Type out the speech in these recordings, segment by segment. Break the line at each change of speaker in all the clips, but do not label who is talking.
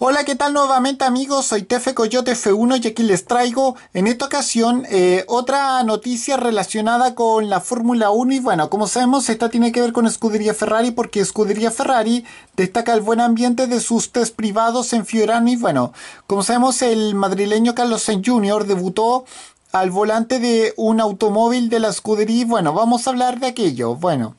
Hola, ¿qué tal nuevamente amigos? Soy Tefe Coyote F1 y aquí les traigo en esta ocasión eh, otra noticia relacionada con la Fórmula 1 y bueno, como sabemos esta tiene que ver con Escudería Ferrari porque Escudería Ferrari destaca el buen ambiente de sus test privados en Fiorano y bueno, como sabemos el madrileño Carlos Sainz Jr. debutó al volante de un automóvil de la escudería y bueno, vamos a hablar de aquello. Bueno,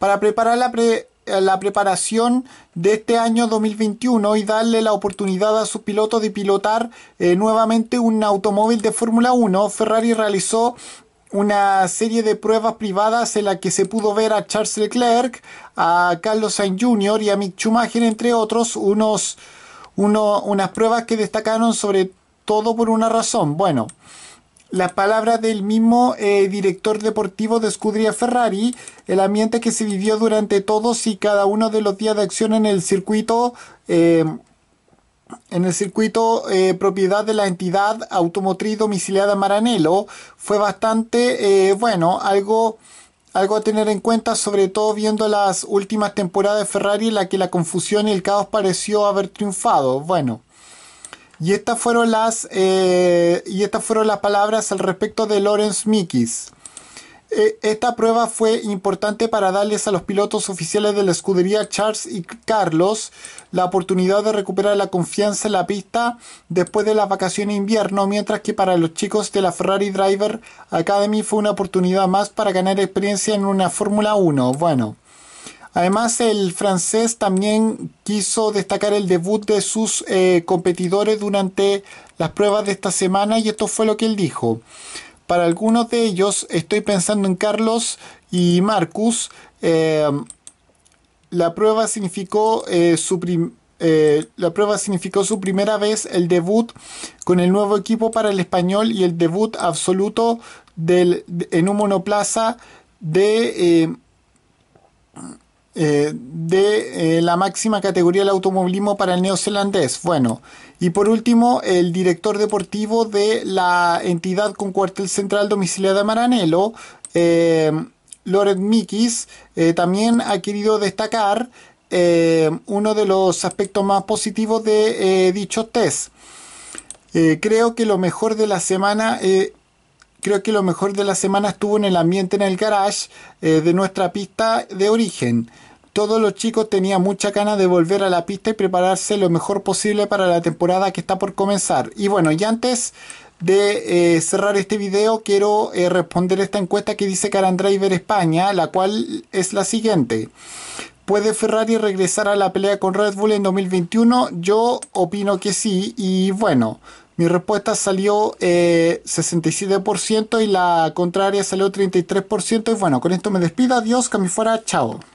para preparar la pre eh, la preparación de este año 2021 y darle la oportunidad a sus pilotos de pilotar eh, nuevamente un automóvil de Fórmula 1. Ferrari realizó una serie de pruebas privadas en la que se pudo ver a Charles Leclerc, a Carlos Sainz Jr. y a Mick Schumacher, entre otros, unos, unas pruebas que destacaron sobre todo por una razón. Bueno, la palabra del mismo eh, director deportivo de Scuderia Ferrari, el ambiente que se vivió durante todos y cada uno de los días de acción en el circuito. Eh, en el circuito eh, propiedad de la entidad automotriz domiciliada Maranello fue bastante bueno, algo, algo a tener en cuenta, sobre todo viendo las últimas temporadas de Ferrari en la que la confusión y el caos pareció haber triunfado. Bueno, y estas fueron las, eh, y estas fueron las palabras al respecto de Lawrence Mikis. E, esta prueba fue importante para darles a los pilotos oficiales de la escudería Charles y Carlos la oportunidad de recuperar la confianza en la pista después de las vacaciones de invierno, mientras que para los chicos de la Ferrari Driver Academy fue una oportunidad más para ganar experiencia en una Fórmula 1. Bueno. Además, el francés también quiso destacar el debut de sus eh, competidores durante las pruebas de esta semana y esto fue lo que él dijo. Para algunos de ellos, estoy pensando en Carlos y Marcus, eh, eh, la, prueba significó, su primera vez el debut con el nuevo equipo para el español y el debut absoluto en un monoplaza de eh, de eh, la máxima categoría del automovilismo para el neozelandés. Bueno, y por último, el director deportivo de la entidad con cuartel central domiciliada de Maranelo eh, Loret Mikis, eh, también ha querido destacar uno de los aspectos más positivos de dichos test. creo que lo mejor de la semana es creo que lo mejor de la semana estuvo en el ambiente en el garage eh, de nuestra pista de origen. Todos los chicos tenían mucha ganas de volver a la pista y prepararse lo mejor posible para la temporada que está por comenzar. Y bueno, y antes de eh, cerrar este video, quiero eh, responder esta encuesta que dice Driver España, la cual es la siguiente. ¿Puede Ferrari regresar a la pelea con Red Bull en 2021? Yo opino que sí y bueno, mi respuesta salió 67% eh, y la contraria salió 33%. Y bueno, con esto me despido. Adiós, que me fuera. Chao.